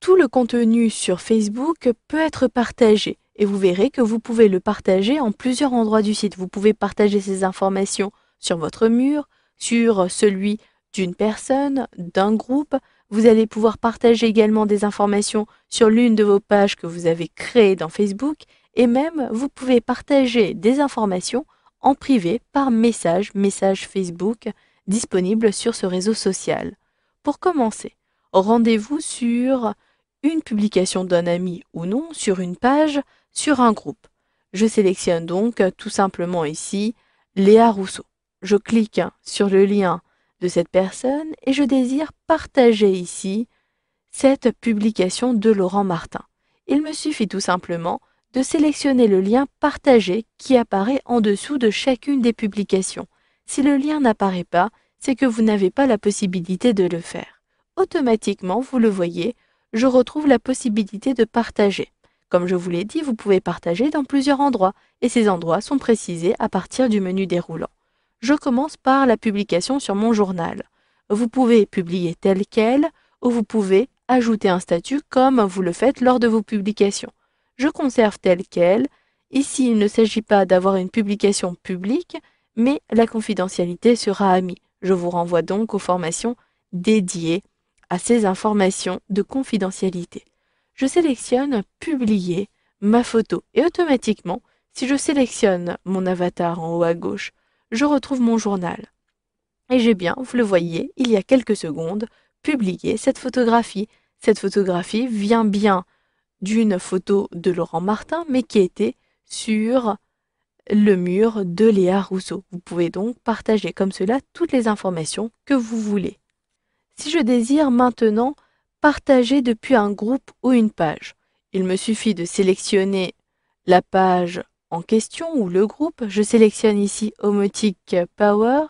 tout le contenu sur Facebook peut être partagé. Et vous verrez que vous pouvez le partager en plusieurs endroits du site. Vous pouvez partager ces informations sur votre mur, sur celui d'une personne, d'un groupe. Vous allez pouvoir partager également des informations sur l'une de vos pages que vous avez créées dans Facebook. Et même, vous pouvez partager des informations en privé par message, message Facebook, disponible sur ce réseau social. Pour commencer, rendez-vous sur une publication d'un ami ou non sur une page, sur un groupe. Je sélectionne donc tout simplement ici Léa Rousseau. Je clique sur le lien de cette personne et je désire partager ici cette publication de Laurent Martin. Il me suffit tout simplement de sélectionner le lien Partager » qui apparaît en dessous de chacune des publications. Si le lien n'apparaît pas, c'est que vous n'avez pas la possibilité de le faire. Automatiquement, vous le voyez, je retrouve la possibilité de partager. Comme je vous l'ai dit, vous pouvez partager dans plusieurs endroits, et ces endroits sont précisés à partir du menu déroulant. Je commence par la publication sur mon journal. Vous pouvez publier tel quel, ou vous pouvez ajouter un statut comme vous le faites lors de vos publications. Je conserve tel quel. Ici, il ne s'agit pas d'avoir une publication publique, mais la confidentialité sera amie. Je vous renvoie donc aux formations dédiées à ces informations de confidentialité. Je sélectionne Publier ma photo et automatiquement, si je sélectionne mon avatar en haut à gauche, je retrouve mon journal. Et j'ai bien, vous le voyez, il y a quelques secondes, publié cette photographie. Cette photographie vient bien d'une photo de Laurent Martin, mais qui était sur le mur de Léa Rousseau. Vous pouvez donc partager comme cela toutes les informations que vous voulez. Si je désire maintenant partager depuis un groupe ou une page, il me suffit de sélectionner la page en question ou le groupe. Je sélectionne ici Homotic Power,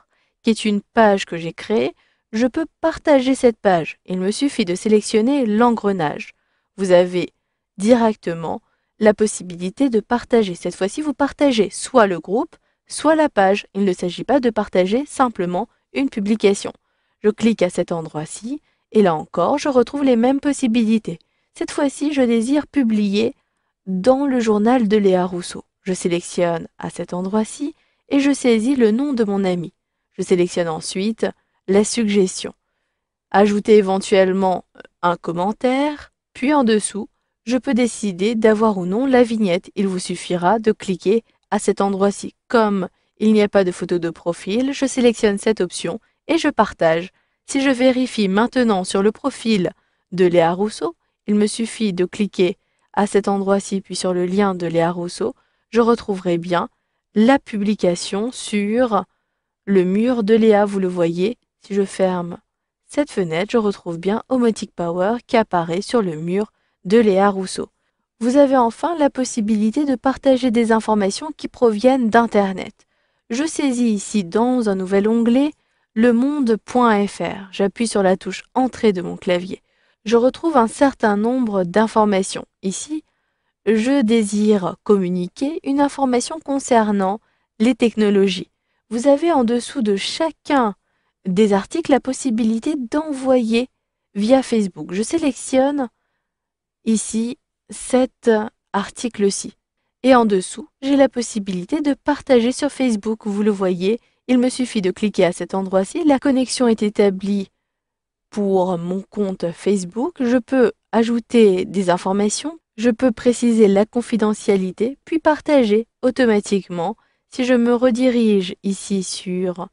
qui est une page que j'ai créée. Je peux partager cette page. Il me suffit de sélectionner l'engrenage. Vous avez directement la possibilité de partager. Cette fois-ci, vous partagez soit le groupe, soit la page. Il ne s'agit pas de partager simplement une publication. Je clique à cet endroit-ci, et là encore, je retrouve les mêmes possibilités. Cette fois-ci, je désire publier dans le journal de Léa Rousseau. Je sélectionne à cet endroit-ci et je saisis le nom de mon ami. Je sélectionne ensuite la suggestion. Ajouter éventuellement un commentaire, puis en dessous, je peux décider d'avoir ou non la vignette. Il vous suffira de cliquer à cet endroit-ci. Comme il n'y a pas de photo de profil, je sélectionne cette option et je partage. Si je vérifie maintenant sur le profil de Léa Rousseau, il me suffit de cliquer à cet endroit-ci puis sur le lien de Léa Rousseau, je retrouverai bien la publication sur le mur de Léa, vous le voyez. Si je ferme cette fenêtre, je retrouve bien Omotic Power qui apparaît sur le mur de Léa Rousseau. Vous avez enfin la possibilité de partager des informations qui proviennent d'Internet. Je saisis ici dans un nouvel onglet monde.fr. J'appuie sur la touche Entrée de mon clavier. Je retrouve un certain nombre d'informations. Ici, je désire communiquer une information concernant les technologies. Vous avez en dessous de chacun des articles la possibilité d'envoyer via Facebook. Je sélectionne ici cet article-ci. Et en dessous, j'ai la possibilité de partager sur Facebook. Vous le voyez, il me suffit de cliquer à cet endroit-ci. La connexion est établie pour mon compte Facebook. Je peux ajouter des informations. Je peux préciser la confidentialité, puis partager automatiquement. Si je me redirige ici sur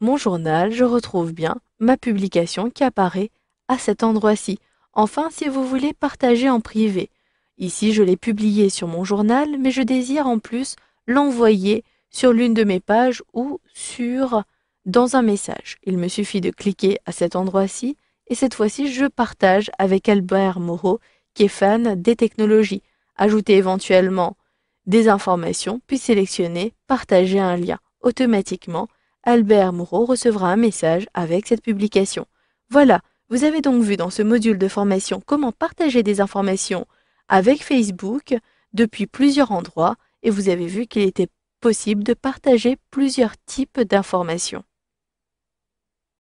mon journal, je retrouve bien ma publication qui apparaît à cet endroit-ci. Enfin, si vous voulez partager en privé. Ici, je l'ai publié sur mon journal, mais je désire en plus l'envoyer sur l'une de mes pages ou sur dans un message. Il me suffit de cliquer à cet endroit-ci et cette fois-ci je partage avec Albert Moreau qui est fan des technologies. Ajouter éventuellement des informations, puis sélectionner Partager un lien. Automatiquement, Albert Moreau recevra un message avec cette publication. Voilà, vous avez donc vu dans ce module de formation comment partager des informations avec Facebook depuis plusieurs endroits et vous avez vu qu'il était possible de partager plusieurs types d'informations.